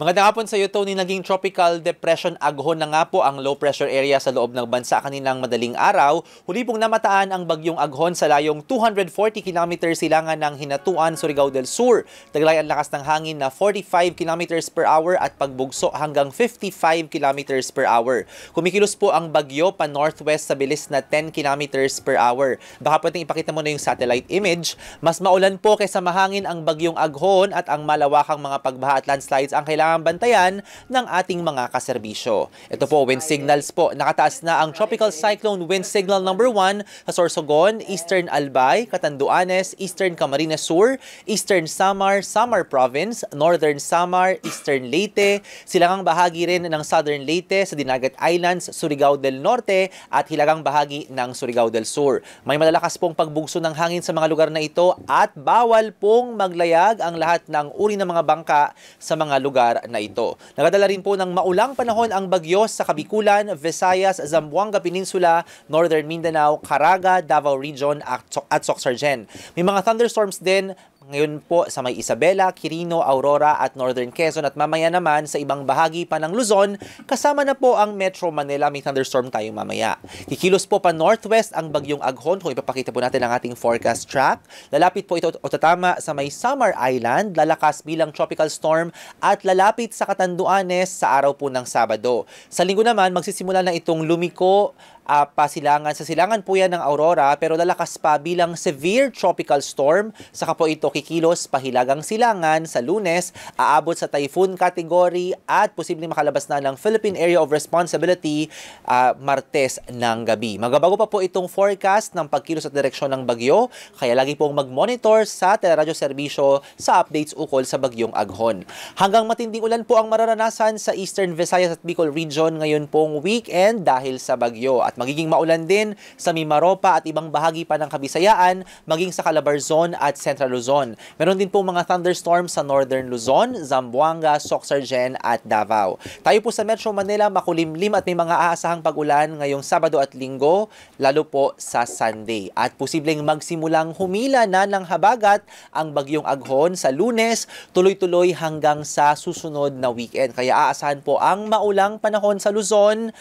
Magandang hapon sa iyo, Tony. Naging tropical depression aghon na nga po ang low pressure area sa loob ng bansa kaninang madaling araw. Huli pong namataan ang bagyong aghon sa layong 240 km silangan ng Hinatuan, Surigao del Sur. Taglay ang lakas ng hangin na 45 km per hour at pagbugso hanggang 55 km per hour. Kumikilos po ang bagyo pa northwest sa bilis na 10 km per hour. Baka pwedeng ipakita mo na yung satellite image. Mas maulan po kaysa mahangin ang bagyong aghon at ang malawakang mga pagbaha at landslides ang kailangan bantayan ng ating mga kaserbisyo. Ito po, wind signals po. Nakataas na ang Tropical Cyclone Wind Signal number 1 sa Sorsogon, Eastern Albay, Catanduanes, Eastern Camarines Sur, Eastern Samar, Samar Province, Northern Samar, Eastern Leyte, silangang bahagi rin ng Southern Leyte sa Dinagat Islands, Surigao del Norte at hilagang bahagi ng Surigao del Sur. May malalakas pong pagbugso ng hangin sa mga lugar na ito at bawal pong maglayag ang lahat ng uri ng mga bangka sa mga lugar lugar na ito. Nakadala rin po ng maulang panahon ang bagyo sa Kabikulan, Visayas, Zamboanga Peninsula, Northern Mindanao, Caraga, Davao Region at Soxargen. May mga thunderstorms din ngayon po sa may Isabela, Quirino, Aurora at Northern Quezon at mamaya naman sa ibang bahagi pa ng Luzon, kasama na po ang Metro Manila. May thunderstorm tayo mamaya. Kikilos po pa northwest ang bagyong Aghon kung ipapakita po natin ang ating forecast track. Lalapit po ito o tatama sa may Summer Island, lalakas bilang tropical storm at lalapit sa Katanduanes sa araw po ng Sabado. Sa linggo naman, magsisimula na itong lumiko uh, pasilangan. Sa silangan po yan ng Aurora pero lalakas pa bilang severe tropical storm. Saka po ito kikilos pahilagang silangan sa lunes, aabot sa typhoon category at posibleng makalabas na ng Philippine Area of Responsibility uh, Martes ng gabi. Magabago pa po itong forecast ng pagkilos at direksyon ng bagyo kaya lagi pong mag-monitor sa teleradyo serbisyo sa updates ukol sa bagyong aghon. Hanggang matinding ulan po ang mararanasan sa Eastern Visayas at Bicol Region ngayon pong weekend dahil sa bagyo at Magiging maulan din sa Mimaropa at ibang bahagi pa ng Kabisayaan, maging sa Calabarzon at Central Luzon. Meron din po mga thunderstorms sa Northern Luzon, Zamboanga, Soxargen at Davao. Tayo po sa Metro Manila, makulimlim at may mga aasahang pag-ulan ngayong Sabado at Linggo, lalo po sa Sunday. At posibleng magsimulang humila na ng habagat ang bagyong aghon sa lunes, tuloy-tuloy hanggang sa susunod na weekend. Kaya aasahan po ang maulang panahon sa Luzon,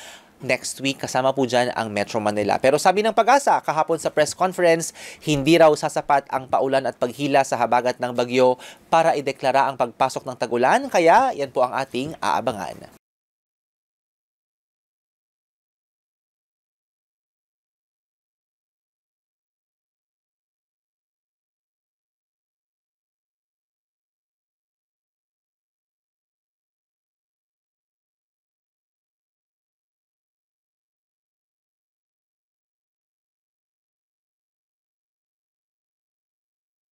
next week. Kasama po dyan ang Metro Manila. Pero sabi ng pag-asa, kahapon sa press conference, hindi raw sasapat ang paulan at paghila sa habagat ng bagyo para ideklara ang pagpasok ng tagulan. Kaya yan po ang ating aabangan.